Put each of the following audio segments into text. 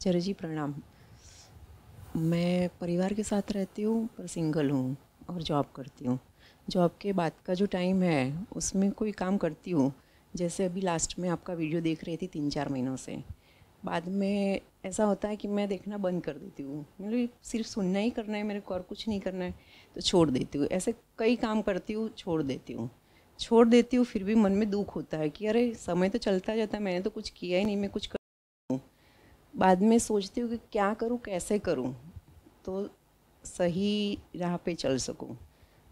आचार्य जी प्रणाम मैं परिवार के साथ रहती हूँ पर सिंगल हूँ और जॉब करती हूँ जॉब के बाद का जो टाइम है उसमें कोई काम करती हूँ जैसे अभी लास्ट में आपका वीडियो देख रही थी तीन चार महीनों से बाद में ऐसा होता है कि मैं देखना बंद कर देती हूँ मतलब सिर्फ सुनना ही करना है मेरे को और कुछ नहीं करना है तो छोड़ देती हूँ ऐसे कई काम करती हूँ छोड़ देती हूँ छोड़ देती हूँ फिर भी मन में दुख होता है कि अरे समय तो चलता जाता है मैंने तो कुछ किया ही नहीं मैं कुछ कर... बाद में सोचती हूँ कि क्या करूँ कैसे करूँ तो सही राह पे चल सकूँ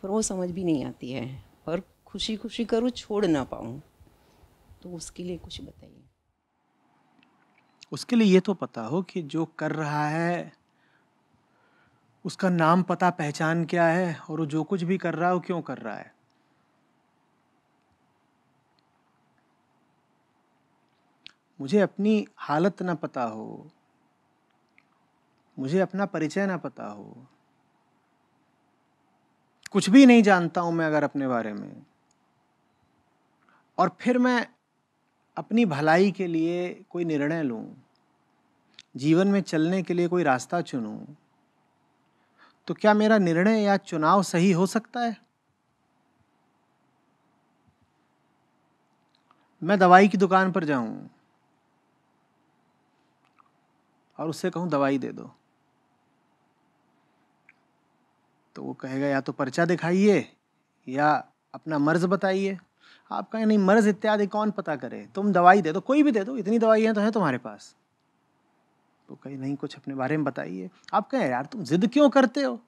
पर वो समझ भी नहीं आती है और खुशी खुशी करूँ छोड़ ना पाऊँ तो उसके लिए कुछ बताइए उसके लिए ये तो पता हो कि जो कर रहा है उसका नाम पता पहचान क्या है और वो जो कुछ भी कर रहा है वो क्यों कर रहा है मुझे अपनी हालत ना पता हो मुझे अपना परिचय ना पता हो कुछ भी नहीं जानता हूं मैं अगर अपने बारे में और फिर मैं अपनी भलाई के लिए कोई निर्णय लूं जीवन में चलने के लिए कोई रास्ता चुनूं तो क्या मेरा निर्णय या चुनाव सही हो सकता है मैं दवाई की दुकान पर जाऊं और उससे कहूँ दवाई दे दो तो वो कहेगा या तो पर्चा दिखाइए या अपना मर्ज बताइए आप कहें नहीं मर्ज इत्यादि कौन पता करे तुम दवाई दे दो कोई भी दे दो इतनी दवाइयाँ तो हैं तुम्हारे पास तो कहीं नहीं कुछ अपने बारे में बताइए आप कहें यार तुम जिद क्यों करते हो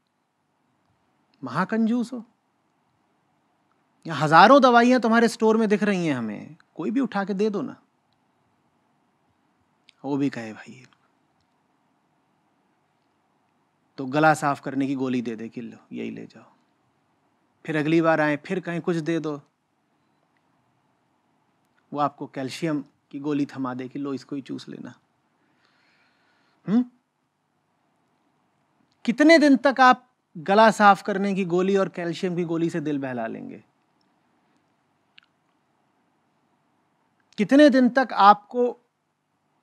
महाकंजूस हो या हजारों दवाइयाँ तुम्हारे स्टोर में दिख रही हैं हमें कोई भी उठा के दे दो ना वो भी कहे भाई तो गला साफ करने की गोली दे दे कि लो यही ले जाओ फिर अगली बार आए फिर कहीं कुछ दे दो वो आपको कैल्शियम की गोली थमा दे कि लो इसको ही चूस लेना हम्म कितने दिन तक आप गला साफ करने की गोली और कैल्शियम की गोली से दिल बहला लेंगे कितने दिन तक आपको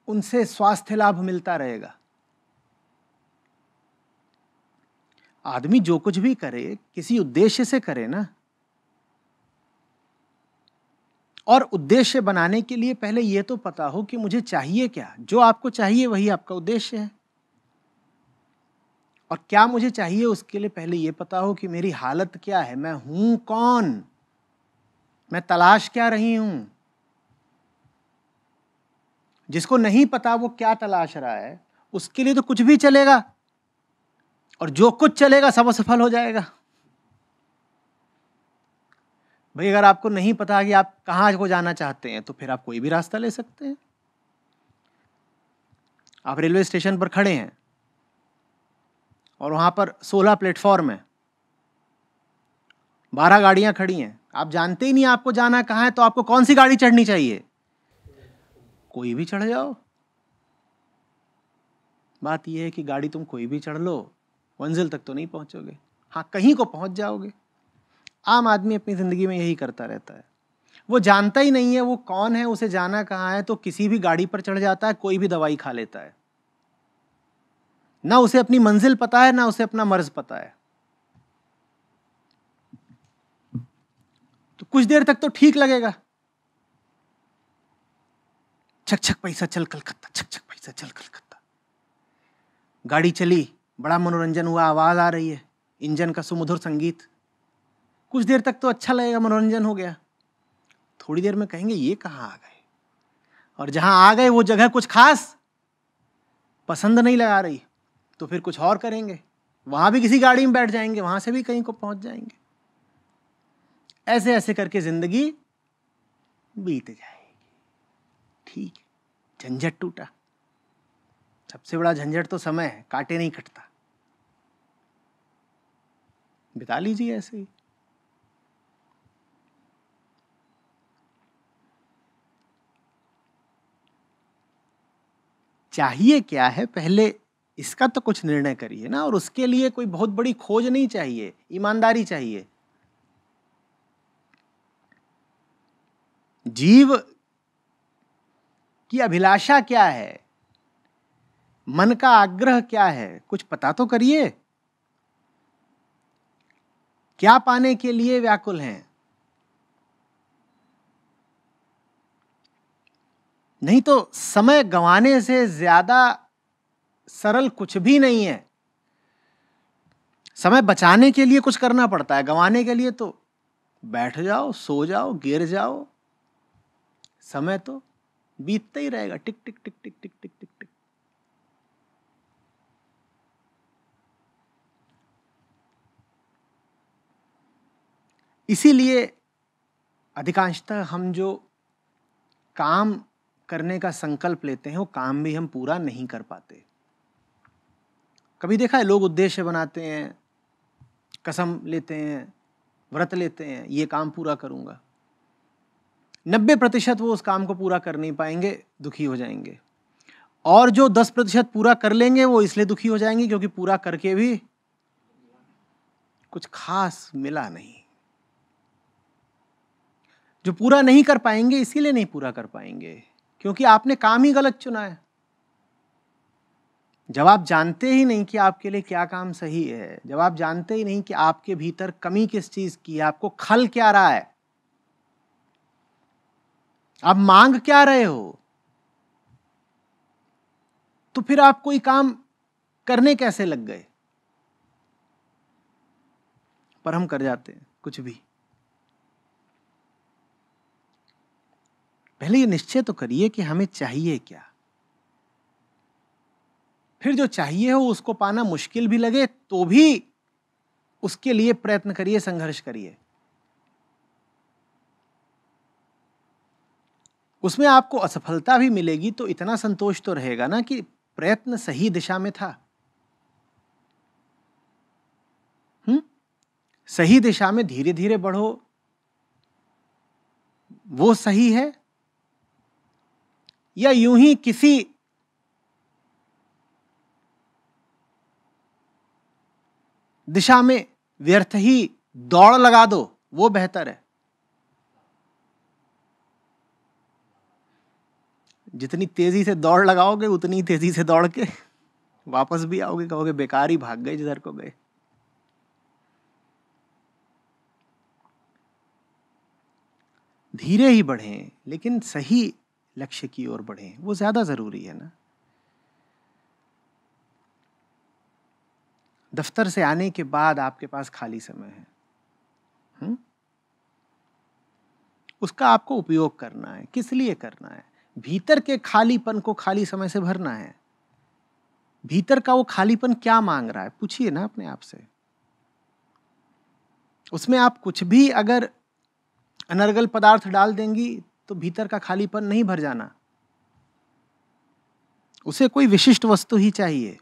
उनसे स्वास्थ्य लाभ मिलता रहेगा आदमी जो कुछ भी करे किसी उद्देश्य से करे ना और उद्देश्य बनाने के लिए पहले यह तो पता हो कि मुझे चाहिए क्या जो आपको चाहिए वही आपका उद्देश्य है और क्या मुझे चाहिए उसके लिए पहले यह पता हो कि मेरी हालत क्या है मैं हूं कौन मैं तलाश क्या रही हूं जिसको नहीं पता वो क्या तलाश रहा है उसके लिए तो कुछ भी चलेगा और जो कुछ चलेगा सब असफल हो जाएगा भाई अगर आपको नहीं पता कि आप कहाँ को जाना चाहते हैं तो फिर आप कोई भी रास्ता ले सकते हैं आप रेलवे स्टेशन पर खड़े हैं और वहां पर सोलह प्लेटफॉर्म है बारह गाड़ियां खड़ी हैं आप जानते ही नहीं आपको जाना कहाँ है तो आपको कौन सी गाड़ी चढ़नी चाहिए कोई भी चढ़ जाओ बात यह है कि गाड़ी तुम कोई भी चढ़ लो मंजिल तक तो नहीं पहुंचोगे हाँ कहीं को पहुंच जाओगे आम आदमी अपनी ज़िंदगी में यही करता रहता है वो जानता ही नहीं है वो कौन है उसे जाना कहाँ है तो किसी भी गाड़ी पर चढ़ जाता है कोई भी दवाई खा लेता है ना उसे अपनी मंजिल पता है ना उसे अपना मर्ज पता है तो कुछ देर तक तो ठीक लगेगा छक छक पैसा चल कलकत्ता छक छक पैसा चल कलकत्ता गाड़ी चली बड़ा मनोरंजन हुआ आवाज़ आ रही है इंजन का सुमधुर संगीत कुछ देर तक तो अच्छा लगेगा मनोरंजन हो गया थोड़ी देर में कहेंगे ये कहाँ आ गए और जहाँ आ गए वो जगह कुछ खास पसंद नहीं लगा रही तो फिर कुछ और करेंगे वहाँ भी किसी गाड़ी में बैठ जाएंगे वहाँ से भी कहीं को पहुँच जाएंगे ऐसे ऐसे करके ज़िंदगी बीत जाएगी ठीक झंझट टूटा सबसे बड़ा झंझट तो समय है काटे नहीं कटता बिता लीजिए ऐसे ही चाहिए क्या है पहले इसका तो कुछ निर्णय करिए ना और उसके लिए कोई बहुत बड़ी खोज नहीं चाहिए ईमानदारी चाहिए जीव की अभिलाषा क्या है मन का आग्रह क्या है कुछ पता तो करिए क्या पाने के लिए व्याकुल हैं नहीं तो समय गंवाने से ज्यादा सरल कुछ भी नहीं है समय बचाने के लिए कुछ करना पड़ता है गंवाने के लिए तो बैठ जाओ सो जाओ गिर जाओ समय तो बीतता ही रहेगा टिक टिक टिक टिक टिक टिक इसीलिए अधिकांशतः हम जो काम करने का संकल्प लेते हैं वो काम भी हम पूरा नहीं कर पाते कभी देखा है लोग उद्देश्य बनाते हैं कसम लेते हैं व्रत लेते हैं ये काम पूरा करूँगा नब्बे प्रतिशत वो उस काम को पूरा कर नहीं पाएंगे दुखी हो जाएंगे और जो दस प्रतिशत पूरा कर लेंगे वो इसलिए दुखी हो जाएंगे क्योंकि पूरा करके भी कुछ खास मिला नहीं जो पूरा नहीं कर पाएंगे इसीलिए नहीं पूरा कर पाएंगे क्योंकि आपने काम ही गलत चुना है जब आप जानते ही नहीं कि आपके लिए क्या काम सही है जब आप जानते ही नहीं कि आपके भीतर कमी किस चीज़ की है आपको खल क्या रहा है आप मांग क्या रहे हो तो फिर आप कोई काम करने कैसे लग गए पर हम कर जाते हैं कुछ भी पहले ये निश्चय तो करिए कि हमें चाहिए क्या फिर जो चाहिए हो उसको पाना मुश्किल भी लगे तो भी उसके लिए प्रयत्न करिए संघर्ष करिए उसमें आपको असफलता भी मिलेगी तो इतना संतोष तो रहेगा ना कि प्रयत्न सही दिशा में था हुँ? हम्म? सही दिशा में धीरे धीरे बढ़ो वो सही है या यूं ही किसी दिशा में व्यर्थ ही दौड़ लगा दो वो बेहतर है जितनी तेजी से दौड़ लगाओगे उतनी तेजी से दौड़ के वापस भी आओगे कहोगे बेकार ही भाग गए जिधर को गए धीरे ही बढ़ें लेकिन सही लक्ष्य की ओर बढ़ें वो ज़्यादा ज़रूरी है ना दफ्तर से आने के बाद आपके पास खाली समय है हुँ? हम्म? उसका आपको उपयोग करना है किस लिए करना है भीतर के खालीपन को खाली समय से भरना है भीतर का वो खालीपन क्या मांग रहा है पूछिए ना अपने आप से उसमें आप कुछ भी अगर अनर्गल पदार्थ डाल देंगी तो भीतर का खालीपन नहीं भर जाना उसे कोई विशिष्ट वस्तु ही चाहिए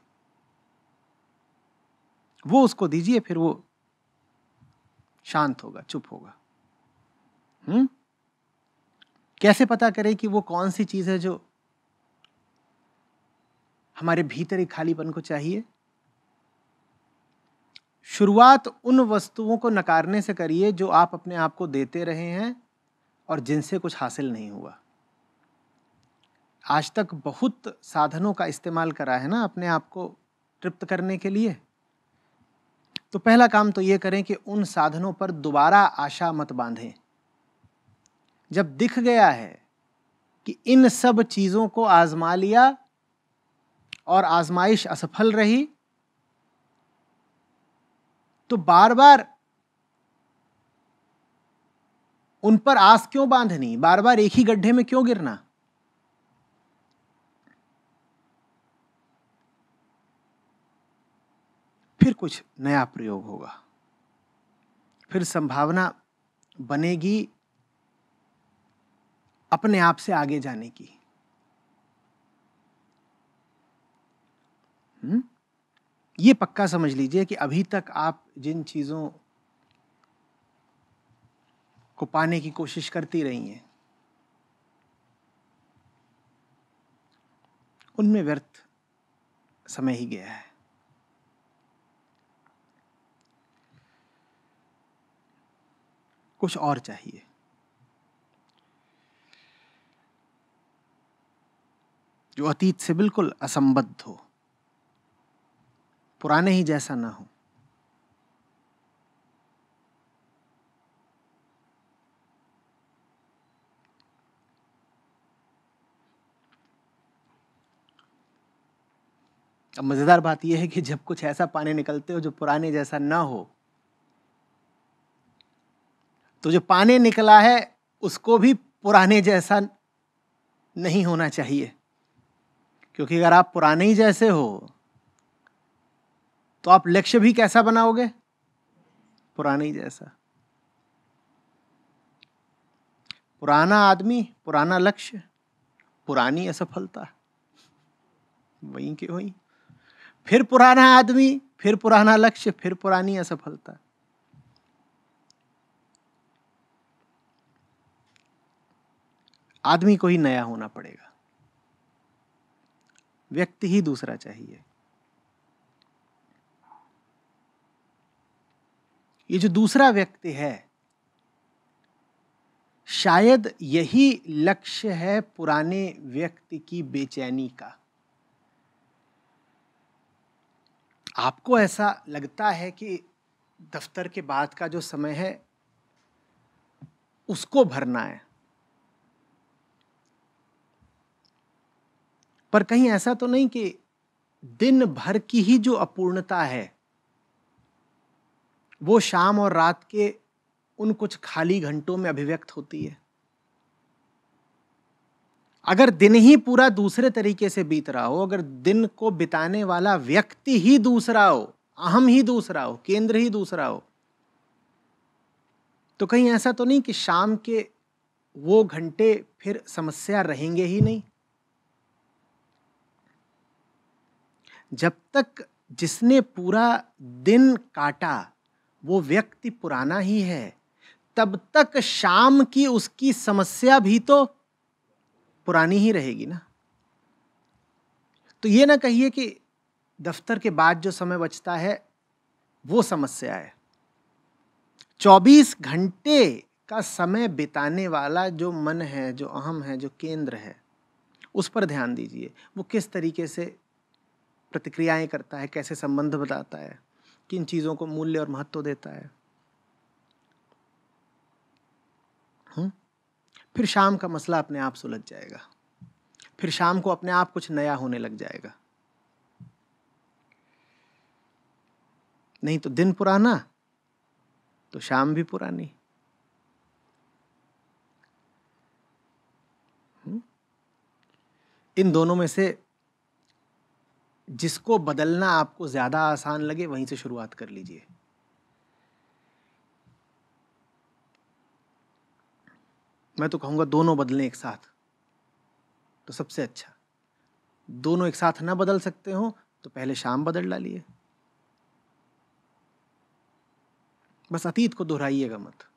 वो उसको दीजिए फिर वो शांत होगा चुप होगा हम्म कैसे पता करें कि वो कौन सी चीज़ है जो हमारे भीतर ही खालीपन को चाहिए शुरुआत उन वस्तुओं को नकारने से करिए जो आप अपने आप को देते रहे हैं और जिनसे कुछ हासिल नहीं हुआ आज तक बहुत साधनों का इस्तेमाल करा है ना अपने आप को तृप्त करने के लिए तो पहला काम तो ये करें कि उन साधनों पर दोबारा आशा मत बांधें जब दिख गया है कि इन सब चीज़ों को आजमा लिया और आजमाइश असफल रही तो बार बार उन पर आस क्यों बांधनी बार बार एक ही गड्ढे में क्यों गिरना फिर कुछ नया प्रयोग होगा फिर संभावना बनेगी अपने आप से आगे जाने की हुँ? हम्म? ये पक्का समझ लीजिए कि अभी तक आप जिन चीज़ों को पाने की कोशिश करती रही हैं उनमें व्यर्थ समय ही गया है कुछ और चाहिए जो अतीत से बिल्कुल असंबद्ध हो पुराने ही जैसा ना हो अब मज़ेदार बात यह है कि जब कुछ ऐसा पानी निकलते हो जो पुराने जैसा ना हो तो जो पानी निकला है उसको भी पुराने जैसा नहीं होना चाहिए क्योंकि अगर आप पुराने ही जैसे हो तो आप लक्ष्य भी कैसा बनाओगे पुराने ही जैसा पुराना आदमी पुराना लक्ष्य पुरानी असफलता वहीं के वहीं फिर पुराना आदमी फिर पुराना लक्ष्य फिर पुरानी असफलता आदमी को ही नया होना पड़ेगा व्यक्ति ही दूसरा चाहिए ये जो दूसरा व्यक्ति है शायद यही लक्ष्य है पुराने व्यक्ति की बेचैनी का आपको ऐसा लगता है कि दफ्तर के बाद का जो समय है उसको भरना है पर कहीं ऐसा तो नहीं कि दिन भर की ही जो अपूर्णता है वो शाम और रात के उन कुछ खाली घंटों में अभिव्यक्त होती है अगर दिन ही पूरा दूसरे तरीके से बीत रहा हो अगर दिन को बिताने वाला व्यक्ति ही दूसरा हो अहम ही दूसरा हो केंद्र ही दूसरा हो तो कहीं ऐसा तो नहीं कि शाम के वो घंटे फिर समस्या रहेंगे ही नहीं जब तक जिसने पूरा दिन काटा वो व्यक्ति पुराना ही है तब तक शाम की उसकी समस्या भी तो पुरानी ही रहेगी ना तो ये ना कहिए कि दफ्तर के बाद जो समय बचता है वो समस्या है 24 घंटे का समय बिताने वाला जो मन है जो अहम है जो केंद्र है उस पर ध्यान दीजिए वो किस तरीके से प्रतिक्रियाएं करता है कैसे संबंध बताता है किन चीज़ों को मूल्य और महत्व देता है फिर शाम का मसला अपने आप सुलझ जाएगा फिर शाम को अपने आप कुछ नया होने लग जाएगा नहीं तो दिन पुराना तो शाम भी पुरानी हम्म? इन दोनों में से जिसको बदलना आपको ज़्यादा आसान लगे वहीं से शुरुआत कर लीजिए मैं तो कहूँगा दोनों बदलें एक साथ तो सबसे अच्छा दोनों एक साथ ना बदल सकते हो तो पहले शाम बदल डालिए बस अतीत को दोहराइएगा मत